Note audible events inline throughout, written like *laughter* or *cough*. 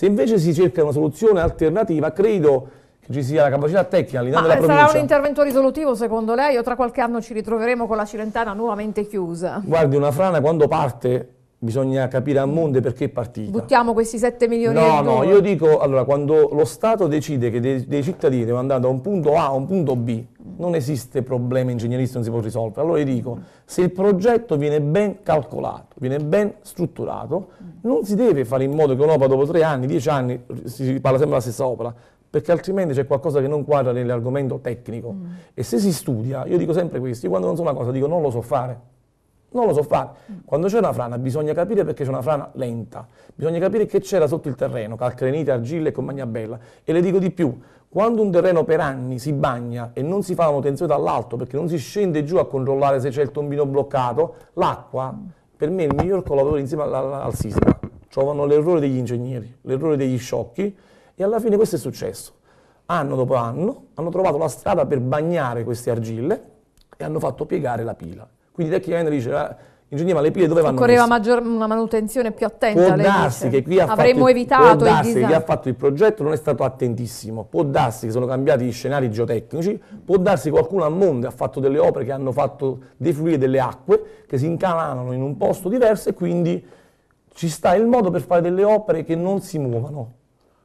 Se invece si cerca una soluzione alternativa, credo che ci sia la capacità tecnica all'interno della eh, provincia. Ma sarà un intervento risolutivo secondo lei o tra qualche anno ci ritroveremo con la Cilentana nuovamente chiusa? Guardi, una frana quando parte bisogna capire a monte perché è partita. Buttiamo questi 7 milioni di euro? No, no, io dico, allora, quando lo Stato decide che dei, dei cittadini devono andare da un punto A a un punto B, non esiste problema ingegneristico, non si può risolvere. Allora io dico, se il progetto viene ben calcolato, viene ben strutturato, non si deve fare in modo che un'opera dopo tre anni, dieci anni, si parla sempre la stessa opera, perché altrimenti c'è qualcosa che non quadra nell'argomento tecnico. Mm. E se si studia, io dico sempre questo, io quando non so una cosa dico non lo so fare. Non lo so fare. Mm. Quando c'è una frana bisogna capire perché c'è una frana lenta, bisogna capire che c'era sotto il terreno, calcrenite, argilla e compagnia bella. E le dico di più, quando un terreno per anni si bagna e non si fa la manutenzione dall'alto perché non si scende giù a controllare se c'è il tombino bloccato, l'acqua per me è il miglior collaboratore insieme al, al, al sisma. Trovano l'errore degli ingegneri, l'errore degli sciocchi e alla fine questo è successo. Anno dopo anno hanno trovato la strada per bagnare queste argille e hanno fatto piegare la pila. Quindi tecnicamente dice eh, ma le pile dove vanno Occorreva maggior, una manutenzione più attenta. Può darsi che qui Avremmo fatto, evitato può darsi che chi ha fatto il progetto non è stato attentissimo, può darsi che sono cambiati gli scenari geotecnici, può darsi che qualcuno al mondo ha fatto delle opere che hanno fatto defluire delle acque che si incanalano in un posto diverso e quindi ci sta il modo per fare delle opere che non si muovano.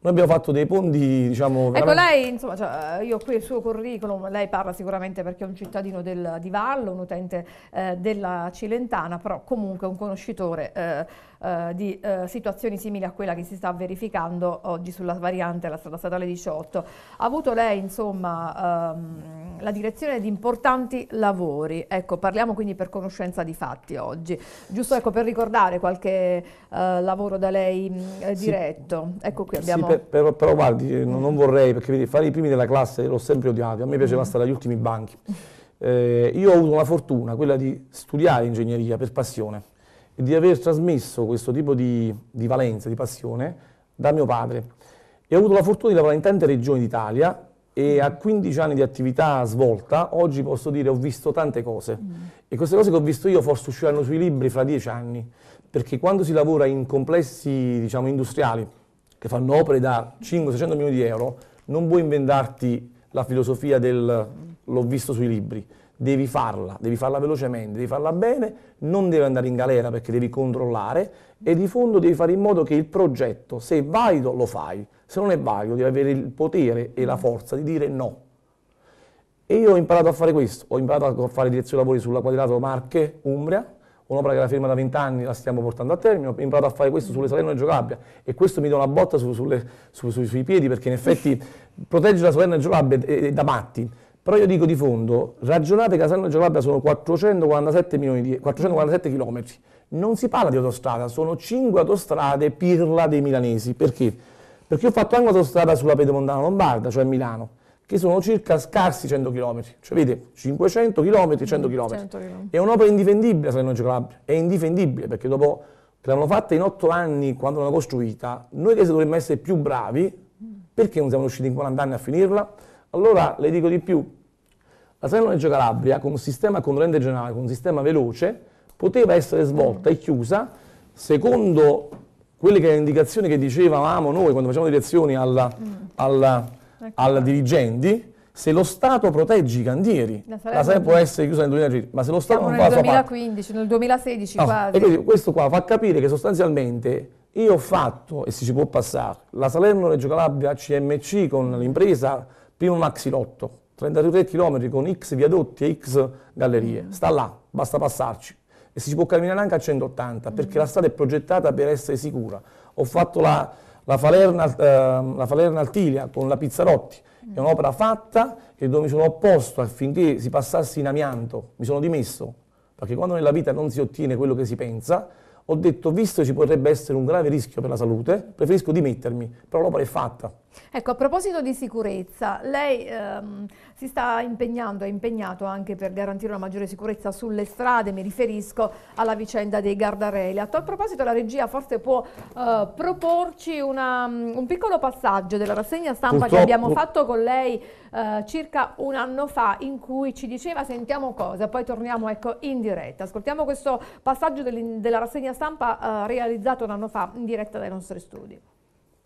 Noi abbiamo fatto dei ponti, diciamo... Ecco, veramente... Ecco, lei, insomma, cioè, eh, io ho qui il suo curriculum, lei parla sicuramente perché è un cittadino del, di Vallo, un utente eh, della Cilentana, però comunque un conoscitore eh, eh, di eh, situazioni simili a quella che si sta verificando oggi sulla variante della strada statale 18. Ha avuto lei, insomma, ehm, la direzione di importanti lavori. Ecco, parliamo quindi per conoscenza di fatti oggi. Giusto, ecco, per ricordare qualche eh, lavoro da lei mm, diretto. Ecco qui abbiamo... Sì per, però, però, guardi, non, non vorrei, perché vedi, fare i primi della classe l'ho sempre odiato, a me piaceva stare agli ultimi banchi. Eh, io ho avuto la fortuna, quella di studiare ingegneria per passione e di aver trasmesso questo tipo di, di valenza, di passione, da mio padre. E ho avuto la fortuna di lavorare in tante regioni d'Italia, e a 15 anni di attività svolta, oggi posso dire ho visto tante cose. Mm. E queste cose che ho visto io forse usciranno sui libri fra 10 anni, perché quando si lavora in complessi diciamo, industriali, che fanno opere da 500-600 milioni di euro, non puoi inventarti la filosofia del l'ho visto sui libri, devi farla, devi farla velocemente, devi farla bene, non devi andare in galera perché devi controllare e di fondo devi fare in modo che il progetto, se è valido, lo fai, se non è valido devi avere il potere e la forza di dire no. E io ho imparato a fare questo, ho imparato a fare direzione lavori sulla quadrato Marche, Umbria, un'opera che era ferma da 20 anni, la stiamo portando a termine, ho imparato a fare questo sulle Salerno e Giocabbia e questo mi dà una botta su, sulle, su, su, sui piedi perché in effetti proteggere la Salerno e Giocabbia è, è da matti. Però io dico di fondo, ragionate che la Salerno e Giocabbia sono 447, di, 447 km, non si parla di autostrada, sono 5 autostrade pirla dei milanesi. Perché? Perché ho fatto anche autostrada sulla pedemontana lombarda, cioè Milano che sono circa scarsi 100 km, cioè vedi 500 km, 100 km. 100 km. È un'opera indifendibile se non c'è Calabria, è indifendibile perché dopo che l'hanno fatta in 8 anni quando l'hanno costruita, noi che dovremmo essere più bravi, perché non siamo riusciti in 40 anni a finirla? Allora le dico di più, la Salerno Reggio Calabria con un sistema concorrente generale, con un sistema veloce, poteva essere svolta e chiusa secondo quelle che erano le indicazioni che dicevamo noi quando facciamo le lezioni alla, mm. alla ecco. alla dirigendi, se lo Stato protegge i cantieri, la Sareb, può essere chiusa nel 2015, ma se lo Stato Siamo non fa nel 2015, nel 2016 no, quasi. E questo qua fa capire che sostanzialmente io ho fatto, e si ci può passare, la Salerno-Reggio Calabria CMC con l'impresa Primo Maxilotto, 33 km con X viadotti e X gallerie, mm. sta là, basta passarci. E si ci può camminare anche a 180, mm. perché la strada è progettata per essere sicura. Ho fatto la la Falerna, eh, la Falerna Altilia con la Pizzarotti mm. è un'opera fatta e dove mi sono opposto affinché si passasse in amianto, mi sono dimesso, perché quando nella vita non si ottiene quello che si pensa, ho detto visto che ci potrebbe essere un grave rischio per la salute, preferisco dimettermi, però l'opera è fatta. Ecco, a proposito di sicurezza, lei ehm, si sta impegnando, è impegnato anche per garantire una maggiore sicurezza sulle strade, mi riferisco alla vicenda dei gardarelli. A tal proposito la regia forse può eh, proporci una, mm, un piccolo passaggio della rassegna stampa Purtroppo... che abbiamo fatto con lei eh, circa un anno fa in cui ci diceva sentiamo cosa, poi torniamo ecco, in diretta. Ascoltiamo questo passaggio della rassegna stampa eh, realizzato un anno fa in diretta dai nostri studi.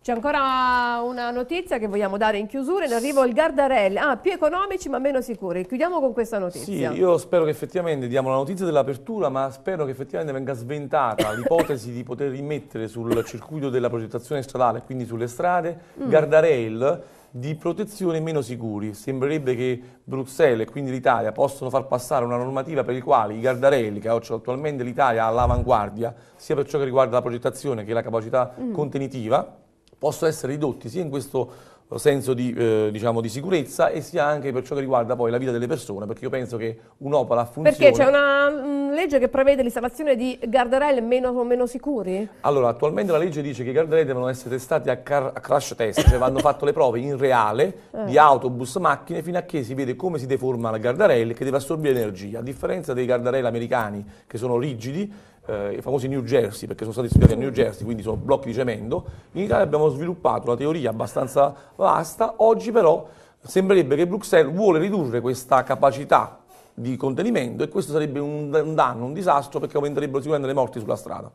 C'è ancora una notizia che vogliamo dare in chiusura, in arrivo il Gardarelli, ah, più economici ma meno sicuri, chiudiamo con questa notizia. Sì, io spero che effettivamente diamo la notizia dell'apertura ma spero che effettivamente venga sventata *laughs* l'ipotesi di poter rimettere sul circuito della progettazione stradale, quindi sulle strade, mm. Gardarelli di protezione meno sicuri. Sembrerebbe che Bruxelles e quindi l'Italia possano far passare una normativa per i quali i gardarelli che cioè attualmente l'Italia ha all'avanguardia, sia per ciò che riguarda la progettazione che la capacità mm. contenitiva, possono essere ridotti sia in questo eh, senso di, eh, diciamo, di, sicurezza e sia anche per ciò che riguarda poi la vita delle persone, perché io penso che un'opera funzioni... Perché c'è una mm, legge che prevede l'installazione di guardrail meno, meno, sicuri? Allora, attualmente la legge dice che i guardrail devono essere testati a, car- a crash test, cioè vanno *laughs* fatte le prove in reale eh. di autobus, macchine, fino a che si vede come si deforma la guardrail che deve assorbire energia, a differenza dei guardrail americani che sono rigidi, eh, i famosi New Jersey, perché sono stati studiati a New Jersey, quindi sono blocchi di cemento, in Italia abbiamo sviluppato una teoria abbastanza vasta, oggi però sembrerebbe che Bruxelles vuole ridurre questa capacità di contenimento e questo sarebbe un danno, un disastro perché aumenterebbero sicuramente le morti sulla strada.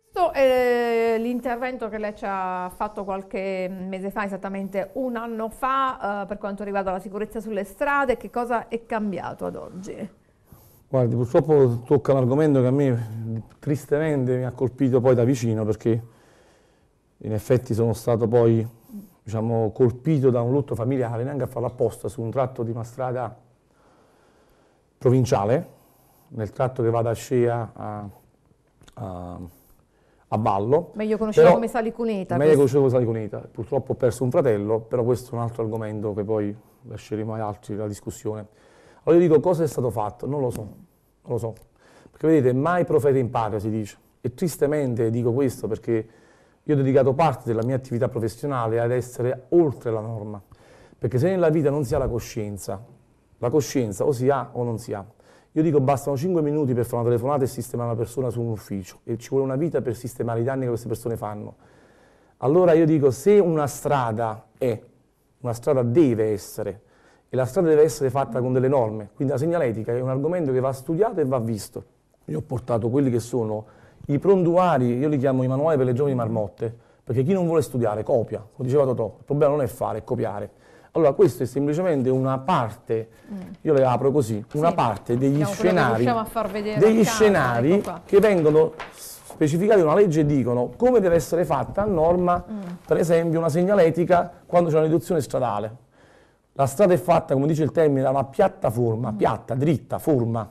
Questo è l'intervento che lei ci ha fatto qualche mese fa, esattamente un anno fa, eh, per quanto riguarda la sicurezza sulle strade. Che cosa è cambiato ad oggi? Guardi, purtroppo tocca un argomento che a me tristemente mi ha colpito poi da vicino perché in effetti sono stato poi diciamo, colpito da un lutto familiare, neanche a farlo apposta, su un tratto di una strada provinciale, nel tratto che va da Scea a, a, a Ballo. Meglio conosciuto come Salicuneta. Meglio conosciuto come Salicuneta. Purtroppo ho perso un fratello, però questo è un altro argomento che poi lasceremo ad altri la discussione. Allora io dico cosa è stato fatto, non lo so, non lo so. Perché vedete, mai profeta in patria si dice. E tristemente dico questo perché io ho dedicato parte della mia attività professionale ad essere oltre la norma. Perché se nella vita non si ha la coscienza, la coscienza o si ha o non si ha. Io dico bastano 5 minuti per fare una telefonata e sistemare una persona su un ufficio e ci vuole una vita per sistemare i danni che queste persone fanno. Allora io dico se una strada è, una strada deve essere, e la strada deve essere fatta con delle norme. Quindi la segnaletica è un argomento che va studiato e va visto. Io ho portato quelli che sono i prontuari, io li chiamo i manuali per le giovani marmotte, perché chi non vuole studiare copia, come diceva Totò, il problema non è fare, è copiare. Allora questo è semplicemente una parte, mm. io le apro così, una sì. parte degli Siamo scenari, che, degli scenari ecco che vengono specificati in una legge e dicono come deve essere fatta a norma, mm. per esempio, una segnaletica quando c'è una riduzione stradale la strada è fatta, come dice il termine, da una piattaforma, mm. piatta, dritta, forma.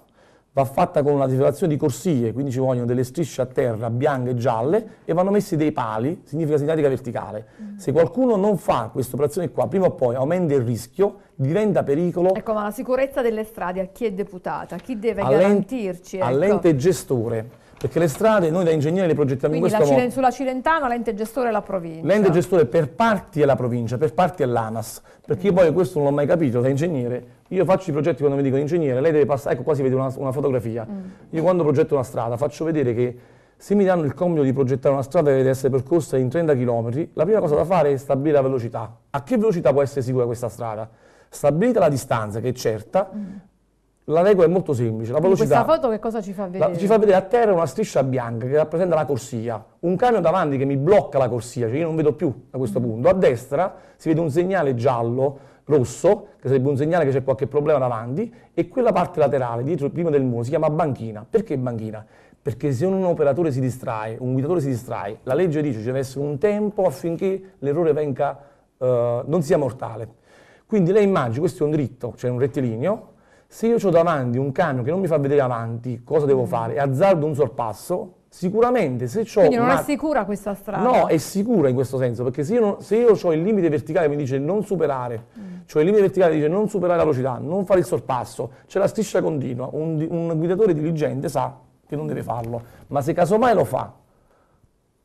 Va fatta con una deflazione di corsie, quindi ci vogliono delle strisce a terra bianche e gialle e vanno messi dei pali, significa sintetica verticale. Mm. Se qualcuno non fa questa operazione qua, prima o poi aumenta il rischio, diventa pericolo. Ecco, ma la sicurezza delle strade a chi è deputata? Chi deve all'ente, garantirci? Ecco. All'ente gestore perché le strade noi da ingegneri le progettiamo Quindi in questo modo. sulla Cilentano l'ente gestore è la provincia. L'ente gestore per parti è la provincia, per parti è l'ANAS. Perché io poi questo non l'ho mai capito da ingegnere. Io faccio i progetti quando mi dicono ingegnere, lei deve passare, ecco qua si vede una, una fotografia. Mm. Io quando progetto una strada faccio vedere che se mi danno il compito di progettare una strada che deve essere percorsa in 30 km, la prima cosa da fare è stabilire la velocità. A che velocità può essere sicura questa strada? Stabilita la distanza, che è certa, mm. La regola è molto semplice, la velocità... In questa foto che cosa ci fa vedere? La, ci fa vedere a terra una striscia bianca che rappresenta la corsia, un camion davanti che mi blocca la corsia, cioè io non vedo più da questo mm. punto. A destra si vede un segnale giallo, rosso, che sarebbe un segnale che c'è qualche problema davanti, e quella parte laterale, dietro, prima del muro, si chiama banchina. Perché banchina? Perché se un operatore si distrae, un guidatore si distrae, la legge dice che ci deve essere un tempo affinché l'errore venga, eh, non sia mortale. Quindi lei immagina, questo è un dritto, cioè un rettilineo, se io ho davanti un camion che non mi fa vedere avanti cosa devo mm. fare e azzardo un sorpasso, sicuramente se ho... Quindi non una... è sicura questa strada? No, è sicura in questo senso, perché se io, non, se io ho il limite verticale che mi dice non superare, mm. cioè il limite verticale che dice non superare la velocità, non fare il sorpasso, c'è la striscia continua, un, un guidatore diligente sa che non deve farlo, ma se casomai lo fa,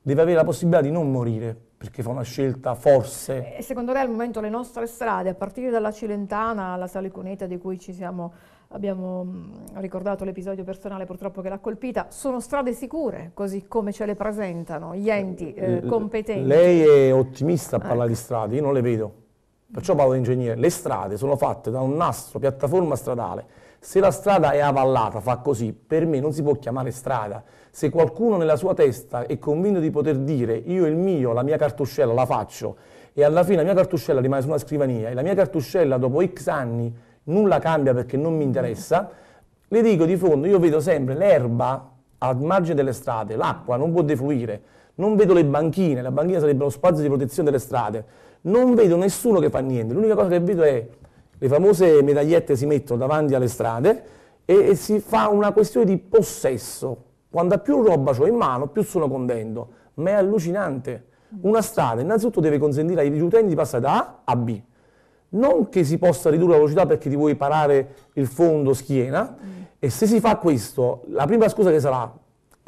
deve avere la possibilità di non morire, perché fa una scelta forse. E secondo lei al momento le nostre strade, a partire dalla Cilentana alla Salicuneta di cui ci siamo, abbiamo mm, ricordato l'episodio personale purtroppo che l'ha colpita, sono strade sicure così come ce le presentano gli enti eh, eh, eh competenti? Lei è ottimista a parlare ecco. di strade, io non le vedo, perciò parlo di ingegnere. Le strade sono fatte da un nastro, piattaforma stradale. Se la strada è avallata, fa così, per me non si può chiamare strada. Se qualcuno nella sua testa è convinto di poter dire io il mio, la mia cartuscella la faccio e alla fine la mia cartuscella rimane su una scrivania e la mia cartuscella dopo x anni nulla cambia perché non mi interessa, le dico di fondo, io vedo sempre l'erba al margine delle strade, l'acqua non può defluire, non vedo le banchine, la banchina sarebbe lo spazio di protezione delle strade, non vedo nessuno che fa niente, l'unica cosa che vedo è le famose medagliette si mettono davanti alle strade e, e si fa una questione di possesso, quanta più roba ho in mano, più sono contento. Ma è allucinante. Una strada innanzitutto deve consentire agli utenti di passare da A a B. Non che si possa ridurre la velocità perché ti vuoi parare il fondo schiena. Mm. E se si fa questo, la prima scusa che sarà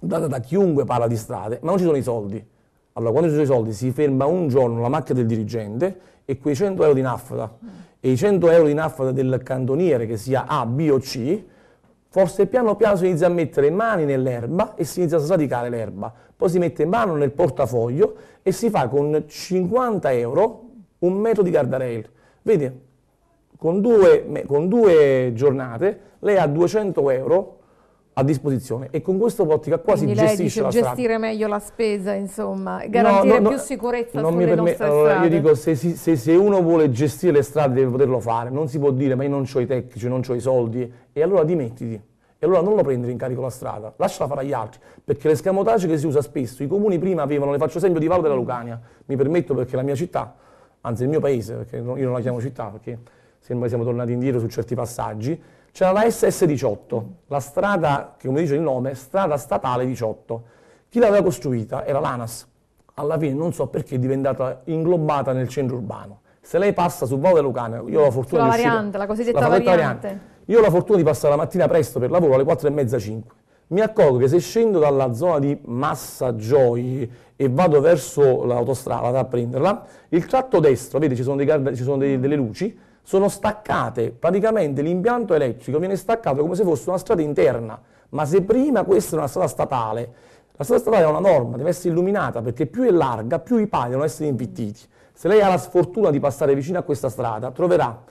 data da chiunque parla di strade, ma non ci sono i soldi. Allora, quando ci sono i soldi, si ferma un giorno la macchina del dirigente e quei 100 euro di naffata mm. e i 100 euro di naffata del cantoniere, che sia A, B o C, Forse piano piano si inizia a mettere mani nell'erba e si inizia a sradicare l'erba. Poi si mette mano nel portafoglio e si fa con 50 euro un metro di guardrail. Vedi, con due, con due giornate lei ha 200 euro a disposizione e con questa ottica qua Quindi si gestisce dice, gestire meglio la spesa, insomma, garantire no, no, più sicurezza non sulle mi permet- allora, strade. Io dico, se, se, se, uno vuole gestire le strade deve poterlo fare, non si può dire ma io non ho i tecnici, cioè non ho i soldi, e allora dimettiti. E allora non lo prendere in carico la strada, lasciala fare agli altri, perché l'escamotage che si usa spesso, i comuni prima avevano, le faccio esempio di Vallo della Lucania, mi permetto perché la mia città, anzi il mio paese, perché io non la chiamo città, perché sembra siamo tornati indietro su certi passaggi, c'era la SS18, la strada, che come dice il nome, strada statale 18. Chi l'aveva costruita era l'ANAS. Alla fine non so perché è diventata inglobata nel centro urbano. Se lei passa su Valle Lucana, io ho la fortuna Sulla di variante, la cosiddetta la variante. variante. Io ho la fortuna di passare la mattina presto per lavoro alle 4 e mezza 5. Mi accorgo che se scendo dalla zona di Massa Gioi e vado verso l'autostrada a prenderla, il tratto destro, vedi ci sono, dei, ci sono dei, delle luci, sono staccate, praticamente l'impianto elettrico viene staccato come se fosse una strada interna, ma se prima questa era una strada statale, la strada statale è una norma, deve essere illuminata perché più è larga, più i pali devono essere impittiti. Se lei ha la sfortuna di passare vicino a questa strada, troverà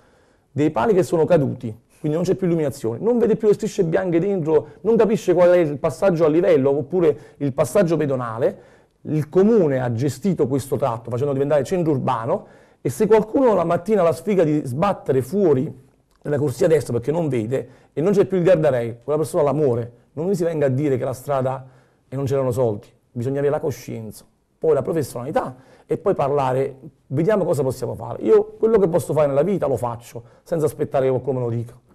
dei pali che sono caduti, quindi non c'è più illuminazione, non vede più le strisce bianche dentro, non capisce qual è il passaggio a livello oppure il passaggio pedonale. Il comune ha gestito questo tratto facendo diventare centro urbano e se qualcuno la mattina ha la sfiga di sbattere fuori nella corsia destra perché non vede e non c'è più il guardarei, quella persona l'amore, non mi si venga a dire che la strada e non c'erano soldi, bisogna avere la coscienza, poi la professionalità e poi parlare, vediamo cosa possiamo fare. Io quello che posso fare nella vita lo faccio, senza aspettare che qualcuno me lo dica.